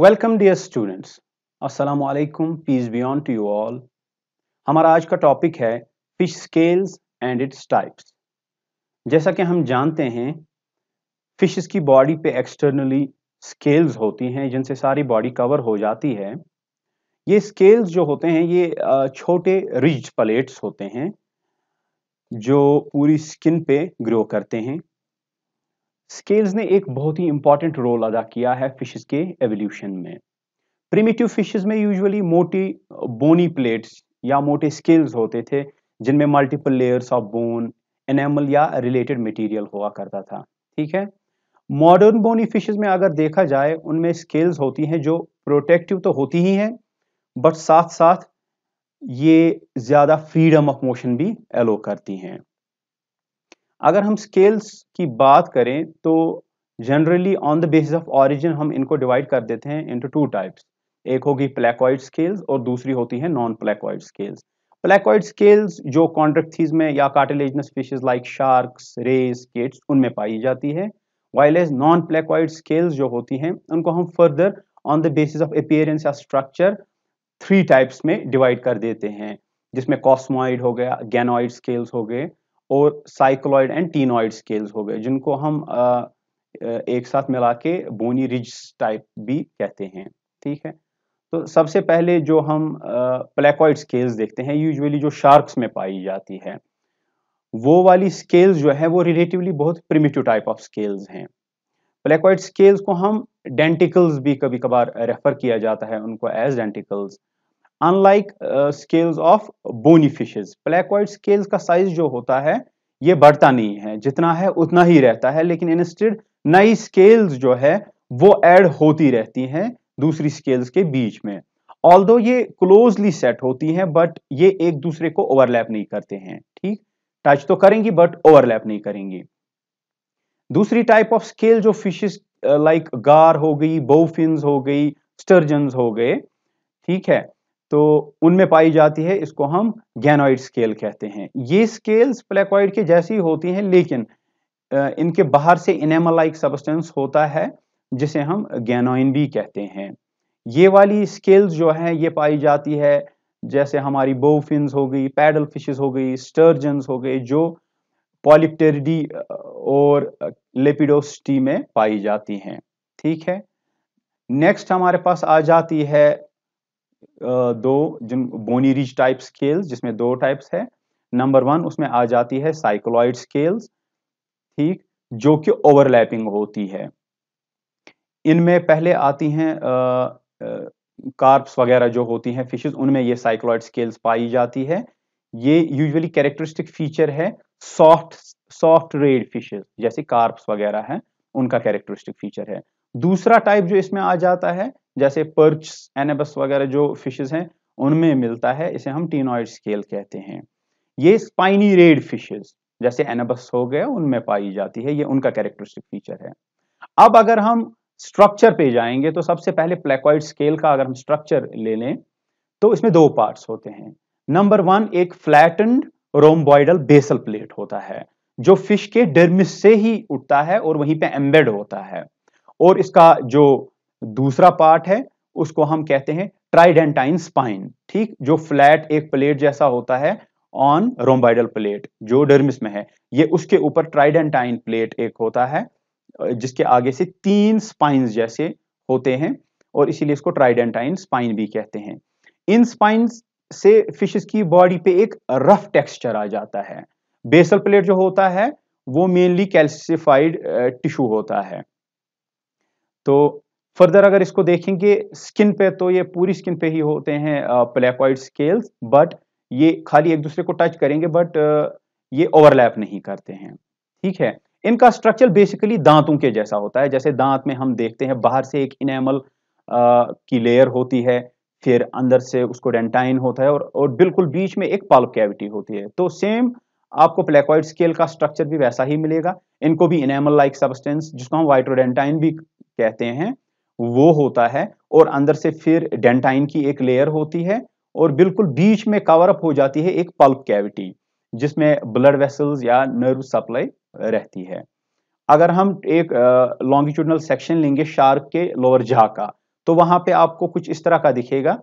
welcome dear students अस्सलाम वालेकुम peace beyond to you all हमारा आज का टॉपिक है fish scales and its types जैसा कि हम जानते हैं फिशेस की बॉडी पे एक्सटर्नली स्केल्स होती हैं जिनसे सारी बॉडी कवर हो जाती है ये स्केल्स जो होते हैं ये छोटे रिज प्लेट्स होते हैं जो पूरी स्किन पे ग्रो करते हैं स्केल्स ने एक बहुत ही इंपॉर्टेंट रोल अदा किया है फिशेस के एवोल्यूशन में प्रीमेटिव फिशेस में यूजुअली मोटी बोनी प्लेट्स या मोटे स्केल्स होते थे जिनमें multiple layers of bone enamel या रिलेटेड मटेरियल हुआ करता था ठीक है मॉडर्न बोनी फिशेस में अगर देखा जाए उनमें स्केल्स होती हैं जो प्रोटेक्टिव तो होती ही हैं बट साथ साथ ये ज़्यादा फ्रीडम ऑफ मोशन भी एलो करती हैं अगर हम स्केल्स की बात करें तो generally on the basis of origin हम इनको डिवाइड कर देते हैं इनटू टू टाइप्स एक होगी प्लेकॉइड स्केल्स और दूसरी होती है non placoid scales placoid scales जो कॉन्ट्रक्थीज में या cartilaginous fishes like sharks rays skates उनमें पाई जाती है while as non placoid scales जो होती हैं उनको हम further on the basis of appearance या स्ट्रक्चर थ्री टाइप्स में डिवाइड कर देते हैं जिसमें कॉस्मोइड हो गया गैनोइड स्केल्स हो गए और साइक्लॉइड एंड टीनॉइड स्केल्स हो गए जिनको हम आ, एक साथ मिला के बोनी रिज टाइप भी कहते हैं ठीक है तो सबसे पहले जो हम प्लेकॉइड स्केल्स देखते हैं यूजुअली जो शार्क्स में पाई जाती है वो वाली स्केल्स जो है वो रिलेटिवली बहुत प्रिमिटिव टाइप ऑफ स्केल्स हैं प्लेकॉइड स्केल्स को हम डेंटिकल्स भी कभी कभार रेफर किया जाता है उनको as denticles unlike scales of bony fishes white scales का साइज जो होता है ये बढ़ता नहीं है जितना है उतना ही रहता है लेकिन इंस्टेड नई स्केल्स जो है वो एड होती रहती हैं दूसरी स्केल्स के बीच में ऑल ये क्लोजली सेट होती हैं बट ये एक दूसरे को ओवरलैप नहीं करते हैं ठीक टच तो करेंगी बट ओवरलैप नहीं करेंगी दूसरी टाइप ऑफ स्केल जो फिशेस लाइक गार हो गई बोफिन हो गई स्टर्जन हो गए ठीक है तो उनमें पाई जाती है इसको हम गैनोइड स्केल कहते हैं ये स्केल्स प्लेकॉइड के जैसी होती हैं लेकिन इनके बाहर से इनेमल लाइक सब्सटेंस होता है जिसे हम गैनोइन भी कहते हैं ये वाली स्केल्स जो है ये पाई जाती है जैसे हमारी बोफिन्स हो गई पैडल फिशेस हो गई स्टर्जन्स हो गए जो पॉलिप्टेरिडी और लेपिडोसिटी में पाई जाती हैं ठीक है नेक्स्ट हमारे पास आ जाती है दो जिन बोनी रिज टाइप स्केल्स जिसमें दो टाइप्स है नंबर वन उसमें आ जाती है साइक्लॉइड स्केल्स ठीक जो कि ओवरलैपिंग होती है इनमें पहले आती हैं कार्प्स वगैरह जो होती हैं फिशेस उनमें ये साइक्लॉइड स्केल्स पाई जाती है ये यूजुअली कैरेक्टरिस्टिक फीचर है सॉफ्ट सॉफ्ट रेड फिशेस जैसे कार्प्स वगैरह हैं उनका कैरेक्टरिस्टिक फीचर है दूसरा टाइप जो इसमें आ जाता है जैसे पर्च एनेबस वगैरह जो फिशेज हैं उनमें मिलता है इसे हम टीनॉइड स्केल कहते हैं ये स्पाइनी रेड फिशेज जैसे एनेबस हो गया उनमें पाई जाती है ये उनका कैरेक्टरिस्टिक फीचर है अब अगर हम स्ट्रक्चर पे जाएंगे तो सबसे पहले प्लेकॉइड स्केल का अगर हम स्ट्रक्चर ले लें तो इसमें दो पार्ट्स होते हैं नंबर वन एक फ्लैटेंड रोमबॉइडल बेसल प्लेट होता है जो फिश के डर्मिस से ही उठता है और वहीं पे एम्बेड होता है और इसका जो दूसरा पार्ट है उसको हम कहते हैं ट्राइडेंटाइन स्पाइन ठीक जो फ्लैट एक प्लेट जैसा होता है ऑन रोमबाइडल प्लेट जो डर्मिस में है ये उसके ऊपर ट्राइडेंटाइन प्लेट एक होता है जिसके आगे से तीन स्पाइन जैसे होते हैं और इसीलिए इसको ट्राइडेंटाइन स्पाइन भी कहते हैं इन स्पाइन से फिशेस की बॉडी पे एक रफ टेक्सचर आ जाता है बेसल प्लेट जो होता है वो मेनली कैल्सिफाइड टिश्यू होता है तो फर्दर अगर इसको देखेंगे स्किन पे तो ये पूरी स्किन पे ही होते हैं प्लेकॉइड स्केल्स बट ये खाली एक दूसरे को टच करेंगे बट ये ओवरलैप नहीं करते हैं ठीक है इनका स्ट्रक्चर बेसिकली दांतों के जैसा होता है जैसे दांत में हम देखते हैं बाहर से एक इनेमल की लेयर होती है फिर अंदर से उसको डेंटाइन होता है और और बिल्कुल बीच में एक पाल्प कैविटी होती है तो सेम आपको प्लेकॉइड स्केल का स्ट्रक्चर भी वैसा ही मिलेगा इनको भी इनेमल लाइक सबस्टेंस जिसको हम वाइट्रोडेंटाइन भी कहते हैं वो होता है और अंदर से फिर डेंटाइन की एक लेयर होती है और बिल्कुल बीच में कवर अप हो जाती है एक पल्प कैविटी जिसमें ब्लड वेसल्स या नर्व सप्लाई रहती है अगर हम एक लॉन्गिट्यूडनल सेक्शन लेंगे शार्क के लोअर जहा का तो वहां पे आपको कुछ इस तरह का दिखेगा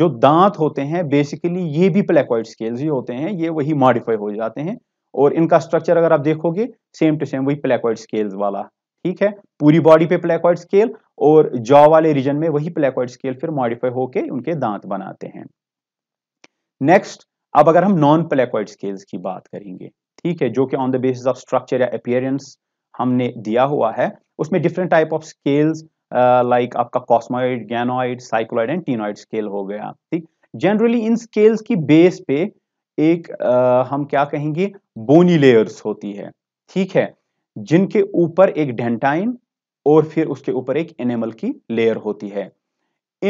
जो दांत होते हैं बेसिकली ये भी प्लेकॉइड स्केल्स ही होते हैं ये वही मॉडिफाई हो जाते हैं और इनका स्ट्रक्चर अगर आप देखोगे सेम टू सेम वही प्लेकॉइड स्केल्स वाला ठीक है पूरी बॉडी पे प्लेकॉइड स्केल और जॉ वाले रीजन में वही प्लेकॉइड स्केल फिर मॉडिफाई होके उनके दांत बनाते हैं नेक्स्ट अब अगर हम नॉन प्लेकॉइड स्केल्स की बात करेंगे ठीक है जो कि on the basis of structure या अपियरेंस हमने दिया हुआ है उसमें different type of scales like आपका cosmoid ganoid cycloid and ctenoid scale हो गया ठीक जनरली इन स्केल्स की बेस पे एक uh, हम क्या कहेंगे बोनी लेयर्स होती है ठीक है जिनके ऊपर एक डेंटाइन और फिर उसके ऊपर एक एनेमल की लेयर होती है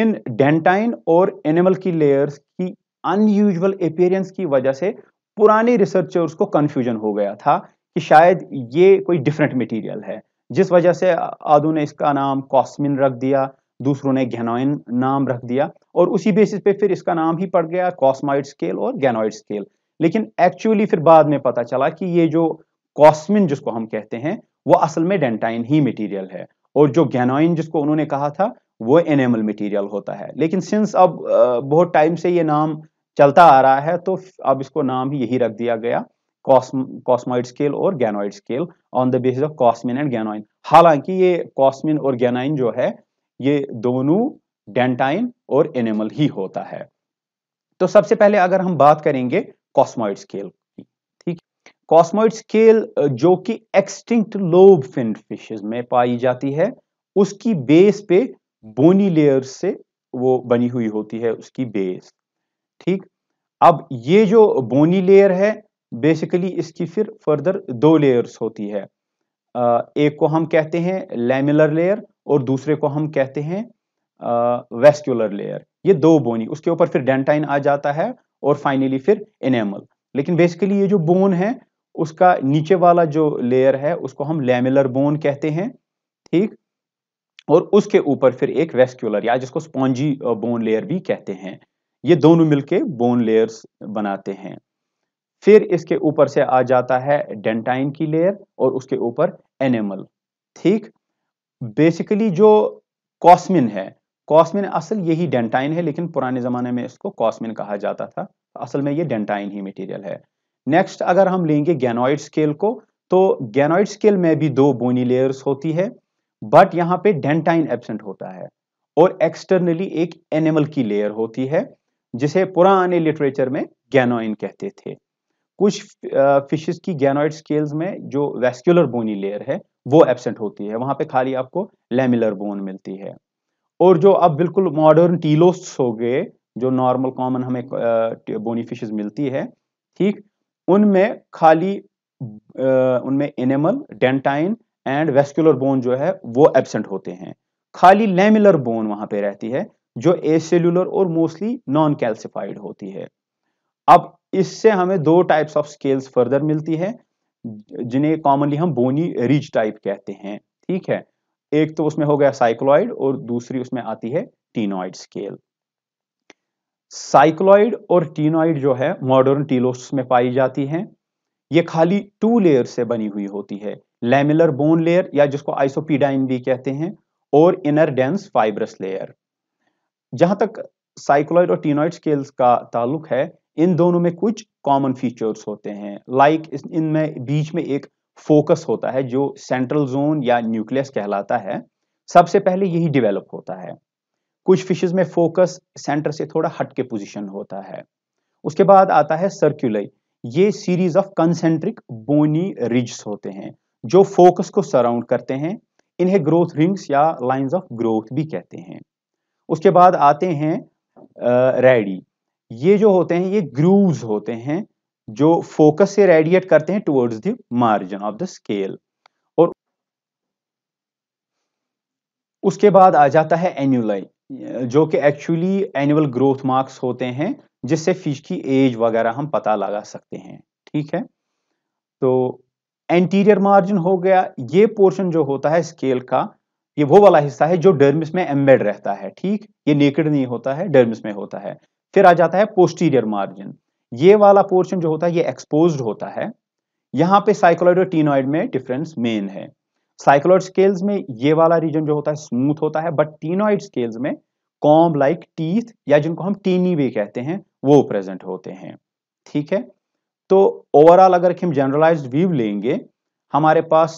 इन डेंटाइन और एनेमल की लेयर्स की अनयूजल अपेयरेंस की वजह से पुराने रिसर्चर्स को कंफ्यूजन हो गया था कि शायद ये कोई डिफरेंट मटेरियल है जिस वजह से आदू ने इसका नाम कॉस्मिन रख दिया दूसरों ने गैनोइन नाम रख दिया और उसी बेसिस पे फिर इसका नाम ही पड़ गया कॉस्माइड स्केल और गैनोइड स्केल लेकिन एक्चुअली फिर बाद में पता चला कि ये जो कॉस्मिन जिसको हम कहते हैं वो असल में डेंटाइन ही मटेरियल है और जो गैनोइन जिसको उन्होंने कहा था वो एनिमल मटेरियल होता है लेकिन सिंस अब बहुत टाइम से ये नाम चलता आ रहा है तो अब इसको नाम ही यही रख दिया गया कॉस्मोइड स्केल और ganoid scale on the basis of cosmine and ganoine हालांकि ये कॉस्मिन और गैनोइन जो है ये दोनों डेंटाइन और एनिमल ही होता है तो सबसे पहले अगर हम बात करेंगे cosmoid scale cosmoid scale uh, जो कि एक्सटिंक्ट लोब फिन फिशेज में पाई जाती है उसकी बेस पे बोनी लेयर से वो बनी हुई होती है उसकी बेस ठीक अब ये जो बोनी लेयर है बेसिकली इसकी फिर फर्दर दो लेयर्स होती है एक को हम कहते हैं लेमिलर लेयर और दूसरे को हम कहते हैं वेस्क्यूलर लेयर ये दो बोनी उसके ऊपर फिर डेंटाइन आ जाता है और फाइनली फिर इनेमल लेकिन बेसिकली ये जो बोन है उसका नीचे वाला जो लेयर है उसको हम लेमिलर बोन कहते हैं ठीक और उसके ऊपर फिर एक वेस्क्यूलर या जिसको स्पॉन्जी बोन लेयर भी कहते हैं ये दोनों मिलके बोन लेयर्स बनाते हैं फिर इसके ऊपर से आ जाता है डेंटाइन की लेयर और उसके ऊपर एनिमल ठीक बेसिकली जो कॉस्मिन है कॉस्मिन असल यही डेंटाइन है लेकिन पुराने जमाने में इसको कॉस्मिन कहा जाता था असल में ये डेंटाइन ही मटेरियल है नेक्स्ट अगर हम लेंगे गैनोइड स्केल को तो गैनोइड स्केल में भी दो बोनी लेयर्स होती है बट यहाँ पे डेंटाइन एबसेंट होता है और एक्सटर्नली एक एनिमल की लेयर होती है जिसे पुराने लिटरेचर में गैनोइन कहते थे कुछ फिशेस की गैनोइड स्केल्स में जो वेस्क्यूलर बोनी लेयर है वो एबसेंट होती है वहां पे खाली आपको लेमिलर बोन मिलती है और जो अब बिल्कुल मॉडर्न टीलोस हो गए जो नॉर्मल कॉमन हमें बोनी फिशेस मिलती है ठीक उनमें खाली उनमें enamel dentine and vascular bone जो है वो एबसेंट होते हैं खाली लेमिलर बोन वहां पे रहती है जो एसेल्यूलर और मोस्टली नॉन कैल्सिफाइड होती है अब इससे हमें दो टाइप्स ऑफ स्केल्स फर्दर मिलती है जिन्हें कॉमनली हम बोनी रिच टाइप कहते हैं ठीक है एक तो उसमें हो गया साइक्लॉइड और दूसरी उसमें आती है टीनॉइड स्केल साइक्लॉइड और टीनॉइड जो है मॉडर्न टीलोस में पाई जाती हैं ये खाली टू लेयर से बनी हुई होती है लेमिलर बोन लेयर या जिसको आइसोपीडाइन भी कहते हैं और इनर डेंस फाइब्रस लेयर जहां तक साइक्लॉइड और टीनॉइड स्केल्स का ताल्लुक है इन दोनों में कुछ कॉमन फीचर्स होते हैं लाइक इनमें बीच में एक फोकस होता है जो सेंट्रल जोन या न्यूक्लियस कहलाता है सबसे पहले यही डेवलप होता है कुछ फिशेज में फोकस सेंटर से थोड़ा हट के पोजिशन होता है उसके बाद आता है सर्क्यूलई ये series of concentric bony ridges होते हैं जो फोकस को सराउंड करते हैं इन्हें ग्रोथ रिंग्स या लाइंस ऑफ ग्रोथ भी कहते हैं उसके बाद आते हैं रेडी ये जो होते हैं ये ग्रूव्स होते हैं जो फोकस से रेडिएट करते हैं towards the margin of the scale और उसके बाद आ जाता है एन्यूलाई जो कि एक्चुअली एनुअल ग्रोथ मार्क्स होते हैं जिससे फिश की एज वगैरह हम पता लगा सकते हैं ठीक है तो एंटीरियर मार्जिन हो गया ये पोर्शन जो होता है स्केल का ये वो वाला हिस्सा है जो डर्मिस में एम्बेड रहता है ठीक ये नेकड नहीं होता है डर्मिस में होता है फिर आ जाता है पोस्टीरियर मार्जिन ये वाला पोर्शन जो होता है ये एक्सपोज होता है यहां पे साइकोलॉइड और टीनॉइड में डिफरेंस मेन है साइक्लोइड स्केल्स में ये वाला रीजन जो होता है स्मूथ होता है बट टीनोइड स्केल्स में कॉम लाइक टीथ या जिनको हम टीनी भी कहते हैं वो प्रेजेंट होते हैं ठीक है तो ओवरऑल अगर हम जनरलाइज्ड व्यू लेंगे हमारे पास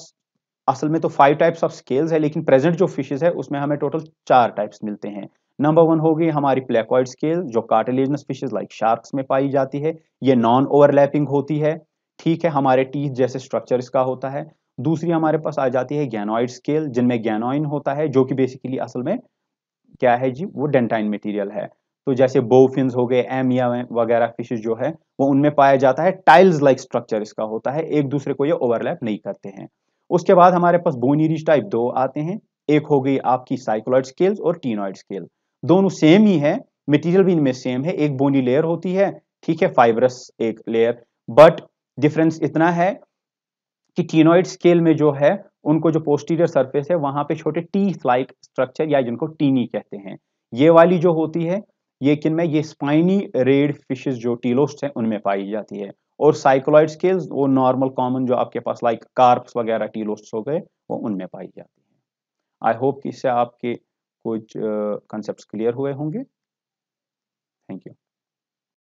असल में तो फाइव टाइप्स ऑफ स्केल्स है लेकिन प्रेजेंट जो फिशेज है उसमें हमें टोटल चार टाइप्स मिलते हैं नंबर वन होगी हमारी प्लेकॉइड स्केल जो कार्टिलेजनस फिशेज लाइक शार्क्स में पाई जाती है ये नॉन ओवरलैपिंग होती है ठीक है हमारे टीथ जैसे स्ट्रक्चर इसका होता है दूसरी हमारे पास आ जाती है गैनोइड स्केल जिनमें गैनोइन होता है जो कि बेसिकली असल में क्या है जी वो डेंटाइन मटेरियल है तो जैसे बोफिन हो गए एमिया वगैरह फिशेज जो है वो उनमें पाया जाता है टाइल्स लाइक स्ट्रक्चर इसका होता है एक दूसरे को ये ओवरलैप नहीं करते हैं उसके बाद हमारे पास बोनी रिच टाइप दो आते हैं एक हो गई आपकी साइकोलॉइड स्केल्स और टीनॉइड स्केल दोनों सेम ही है मटेरियल भी इनमें सेम है एक बोनी लेयर होती है ठीक है फाइबरस एक लेयर बट डिफरेंस इतना है कि टीनोइड स्केल में जो है उनको जो पोस्टीरियर सरफेस है वहां पे छोटे टी लाइक स्ट्रक्चर या जिनको टीनी कहते हैं ये वाली जो होती है ये किन में ये स्पाइनी रेड फिशेस जो टीलोस्ट हैं उनमें पाई जाती है और साइकोलॉइड स्केल्स वो नॉर्मल कॉमन जो आपके पास लाइक कार्प्स वगैरह टीलोस्ट हो गए वो उनमें पाई जाती है आई होप कि इससे आपके कुछ कंसेप्ट क्लियर हुए होंगे थैंक यू